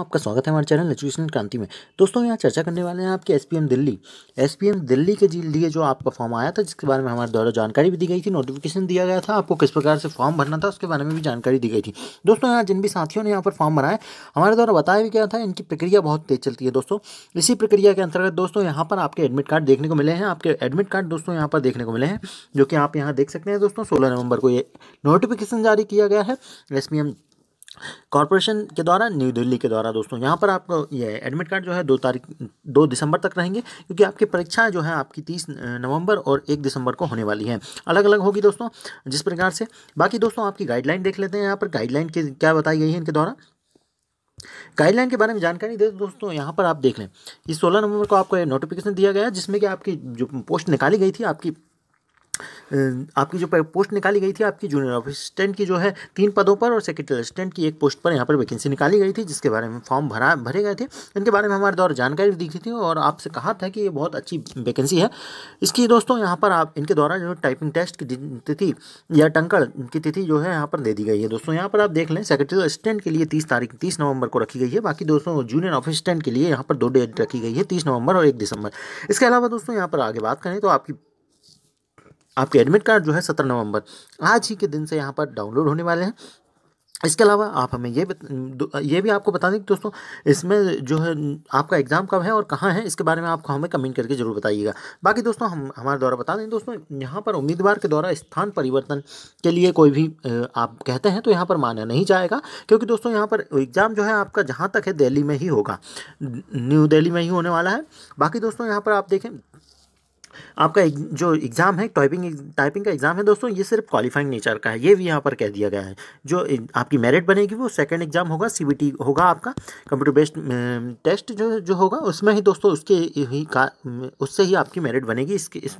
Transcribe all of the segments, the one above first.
आपका स्वागत है हमारे चैनल एजुकेशन क्रांति में दोस्तों यहाँ चर्चा करने वाले हैं आपके एसपीएम दिल्ली एसपीएम दिल्ली के लिए जो आपका फॉर्म आया था जिसके बारे में हमारे द्वारा जानकारी भी दी गई थी नोटिफिकेशन दिया गया था आपको किस प्रकार से फॉर्म भरना था उसके बारे में भी जानकारी दी गई थी दोस्तों यहाँ जिन भी साथियों ने यहाँ पर फॉर्म भराए हमारे द्वारा बताया भी गया था इनकी प्रक्रिया बहुत तेज चलती है दोस्तों इसी प्रक्रिया के अंतर्गत दोस्तों यहाँ पर आपके एडमिट कार्ड देखने को मिले हैं आपके एडमिट कार्ड दोस्तों यहाँ पर देखने को मिले हैं जो कि आप यहाँ देख सकते हैं दोस्तों सोलह नवंबर को ये नोटिफिकेशन जारी किया गया है एस कॉरपोरेशन के द्वारा न्यू दिल्ली के द्वारा दोस्तों यहाँ पर आपको ये एडमिट कार्ड जो है दो तारीख दो दिसंबर तक रहेंगे क्योंकि आपकी परीक्षा जो है आपकी तीस नवंबर और एक दिसंबर को होने वाली है अलग अलग होगी दोस्तों जिस प्रकार से बाकी दोस्तों आपकी गाइडलाइन देख लेते हैं यहाँ पर गाइडलाइन की क्या बताई गई है इनके द्वारा गाइडलाइन के बारे में जानकारी दे दोस्तों यहाँ पर आप देख लें इस सोलह नवंबर को आपको नोटिफिकेशन दिया गया जिसमें कि आपकी जो पोस्ट निकाली गई थी आपकी आपकी जो पोस्ट निकाली गई थी आपकी जूनियर असिस्टेंट की जो है तीन पदों पर और सेक्रेटरी असिस्टेंट की एक पोस्ट पर यहाँ पर वैकेंसी निकाली गई थी जिसके बारे में फॉर्म भरा भरे गए थे इनके बारे में हमारे द्वारा जानकारी दी गई थी और आपसे कहा था कि ये बहुत अच्छी वैकेंसी है इसकी दोस्तों यहाँ पर आप इनके द्वारा जो टाइपिंग टेस्ट की तिथि या टंकड़ की तिथि जो है यहाँ पर दे दी गई है दोस्तों यहाँ पर आप देख लें सेक्रेटरी असिस्टेंट के लिए तीस तारीख तीस नवंबर को रखी गई है बाकी दोस्तों जूनियर असिस्टेंट के लिए यहाँ पर दो डेट रखी गई है तीस नवंबर और एक दिसंबर इसके अलावा दोस्तों यहाँ पर आगे बात करें तो आपकी आपके एडमिट कार्ड जो है सत्रह नवंबर आज ही के दिन से यहाँ पर डाउनलोड होने वाले हैं इसके अलावा आप हमें ये ये भी आपको बता दें कि दोस्तों इसमें जो है आपका एग्ज़ाम कब है और कहाँ है इसके बारे में आपको हमें कमेंट करके जरूर बताइएगा बाकी दोस्तों हम हमारे द्वारा बता दें दोस्तों यहाँ पर उम्मीदवार के द्वारा स्थान परिवर्तन के लिए कोई भी आप कहते हैं तो यहाँ पर माना नहीं जाएगा क्योंकि दोस्तों यहाँ पर एग्ज़ाम जो है आपका जहाँ तक है दिल्ली में ही होगा न्यू दिल्ली में ही होने वाला है बाकी दोस्तों यहाँ पर आप देखें आपका जो एग्ज़ाम है टाइपिंग टाइपिंग का एग्ज़ाम है दोस्तों ये सिर्फ क्वालिफाइंग नेचर का है ये भी यहाँ पर कह दिया गया है जो आपकी मेरिट बनेगी वो सेकेंड एग्ज़ाम होगा सी होगा आपका कंप्यूटर बेस्ड टेस्ट जो जो होगा उसमें ही दोस्तों उसके ही का उससे ही आपकी मेरिट बनेगी इसके इस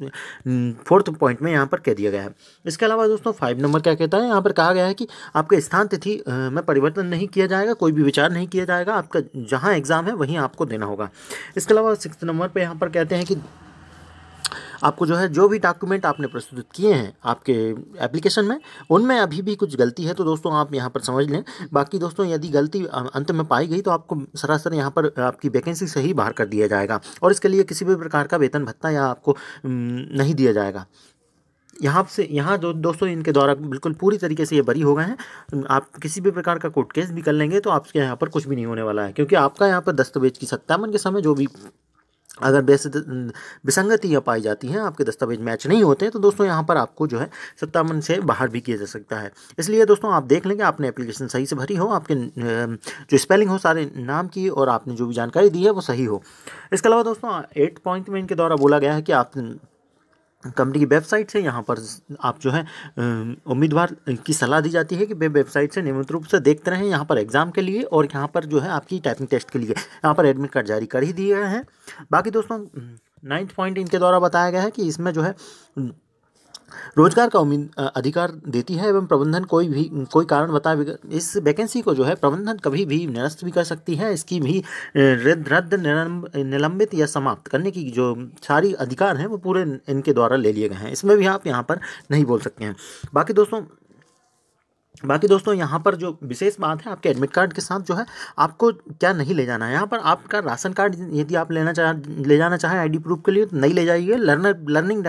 फोर्थ पॉइंट में यहाँ पर कह दिया गया है इसके अलावा दोस्तों फाइव नंबर क्या कहता है यहाँ पर कहा गया है कि आपके स्थान तिथि में परिवर्तन नहीं किया जाएगा कोई भी विचार नहीं किया जाएगा आपका जहाँ एग्ज़ाम है वहीं आपको देना होगा इसके अलावा सिक्स नंबर पर यहाँ पर कहते हैं कि आपको जो है जो भी डॉक्यूमेंट आपने प्रस्तुत किए हैं आपके एप्लीकेशन में उनमें अभी भी कुछ गलती है तो दोस्तों आप यहाँ पर समझ लें बाकी दोस्तों यदि गलती अं, अंत में पाई गई तो आपको सरासर यहाँ पर आपकी वैकेंसी से ही बाहर कर दिया जाएगा और इसके लिए किसी भी प्रकार का वेतन भत्ता या आपको नहीं दिया जाएगा यहाँ से यहाँ जो दोस्तों इनके द्वारा बिल्कुल पूरी तरीके से ये बरी हो गए हैं आप किसी भी प्रकार का कोर्ट केस भी कर लेंगे तो आपके यहाँ पर कुछ भी नहीं होने वाला है क्योंकि आपका यहाँ पर दस्तावेज की सत्यापन के समय जो भी अगर बेस विसंगतियाँ पाई जाती हैं आपके दस्तावेज मैच नहीं होते हैं तो दोस्तों यहाँ पर आपको जो है सत्तावन से बाहर भी किया जा सकता है इसलिए दोस्तों आप देख लेंगे आपने एप्लीकेशन सही से भरी हो आपके जो स्पेलिंग हो सारे नाम की और आपने जो भी जानकारी दी है वो सही हो इसके अलावा दोस्तों एट पॉइंट में इनके द्वारा बोला गया है कि आप कंपनी की वेबसाइट से यहाँ पर आप जो है उम्मीदवार की सलाह दी जाती है कि वे वेबसाइट से नियमित रूप से देखते रहें यहाँ पर एग्ज़ाम के लिए और यहाँ पर जो है आपकी टाइपिंग टेस्ट के लिए यहाँ पर एडमिट कार्ड जारी कर ही दिए गए हैं बाकी दोस्तों नाइन्थ पॉइंट इनके द्वारा बताया गया है कि इसमें जो है रोजगार का उम्मीद अधिकार देती है एवं प्रबंधन कोई भी कोई कारण बता इस वैकेंसी को जो है प्रबंधन कभी भी निरस्त भी कर सकती है इसकी भी रद्द निलंबित या समाप्त करने की जो सारी अधिकार हैं वो पूरे इनके द्वारा ले लिए गए हैं इसमें भी आप यहाँ पर नहीं बोल सकते हैं बाकी दोस्तों बाकी दोस्तों यहाँ पर जो विशेष बात है आपके एडमिट कार्ड के साथ जो है आपको क्या नहीं ले जाना है यहाँ पर आपका राशन कार्ड यदि आप लेना चाह ले जाना चाहें आईडी प्रूफ के लिए तो नहीं ले जाइए लर्नर लर्निंग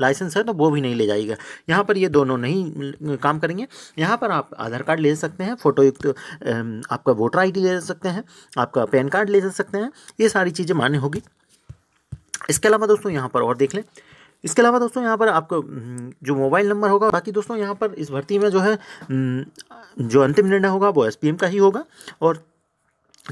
लाइसेंस है तो वो भी नहीं ले जाइएगा यहाँ पर ये दोनों नहीं काम करेंगे यहाँ पर आप आधार कार्ड ले सकते हैं फ़ोटोयुक्त तो, आपका वोटर आई ले सकते हैं आपका पैन कार्ड ले सकते हैं ये सारी चीज़ें मान्य होगी इसके अलावा दोस्तों यहाँ पर और देख लें इसके अलावा दोस्तों यहाँ पर आपको हम्म, जो मोबाइल नंबर होगा बाकी दोस्तों यहाँ पर इस भर्ती में जो है हम्म, जो अंतिम निर्णय होगा वो एस का ही होगा और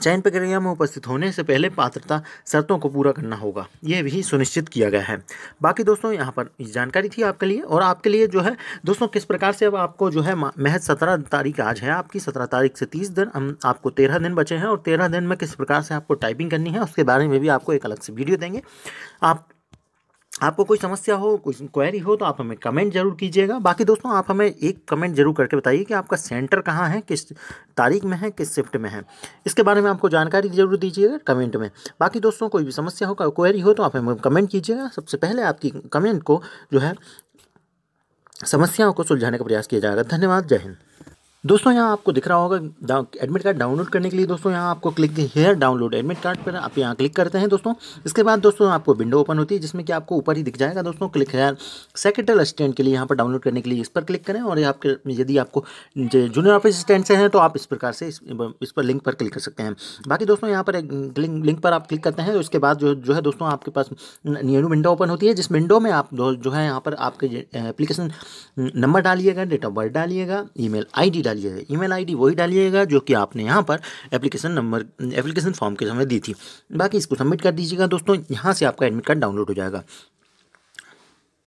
चयन प्रक्रिया में उपस्थित होने से पहले पात्रता शर्तों को पूरा करना होगा यह भी सुनिश्चित किया गया है बाकी दोस्तों यहाँ पर जानकारी थी आपके लिए और आपके लिए जो है दोस्तों किस प्रकार से अब आपको जो है महज सत्रह तारीख आज है आपकी सत्रह तारीख से तीस दिन हम आपको तेरह दिन बचे हैं और तेरह दिन में किस प्रकार से आपको टाइपिंग करनी है उसके बारे में भी आपको एक अलग से वीडियो देंगे आप आपको कोई समस्या हो कोई क्वेरी हो तो आप हमें कमेंट जरूर कीजिएगा बाकी दोस्तों आप हमें एक कमेंट जरूर करके बताइए कि आपका सेंटर कहाँ है किस तारीख में है किस शिफ्ट में है इसके बारे में आपको जानकारी जरूर दीजिएगा कमेंट में बाकी दोस्तों कोई भी समस्या हो क्वेरी हो तो आप हमें कमेंट कीजिएगा सबसे पहले आपकी कमेंट को जो है समस्याओं को सुलझाने का प्रयास किया जाएगा धन्यवाद जय हिंद दोस्तों यहाँ आपको दिख रहा होगा एडमिट कार्ड डाउनलोड करने के लिए दोस्तों यहाँ आपको click here download admit card पर आप यहाँ क्लिक करते हैं दोस्तों इसके बाद दोस्तों आपको विंडो ओपन होती है जिसमें कि आपको ऊपर ही दिख जाएगा दोस्तों क्लिक हेयर सेक्रेटरी असिस्टेंट के लिए यहाँ पर डाउनलोड करने के लिए इस पर क्लिक करें और आपके यदि आपको जूनियर ऑफिस असिस्टेंट से हैं तो आप इस प्रकार से इस, पर लिंक पर क्लिक कर सकते हैं बाकी दोस्तों यहाँ पर एक लिंक पर आप क्लिक करते हैं उसके बाद जो जो है दोस्तों आपके पास न्यू विंडो ओपन होती है जिस विंडो में आप जो है यहाँ पर आपके एप्लीकेशन नंबर डालिएगा डेट ऑफ बर्थ डालिएगा ई मेल आई डालिएगा ईमेल आईडी वही डालिएगा जो कि आपने यहाँ पर एप्लीकेशन नंबर एप्लीकेशन फॉर्म के समय दी थी बाकी इसको सबमिट कर दीजिएगा दोस्तों यहाँ से आपका एडमिट कार्ड डाउनलोड हो जाएगा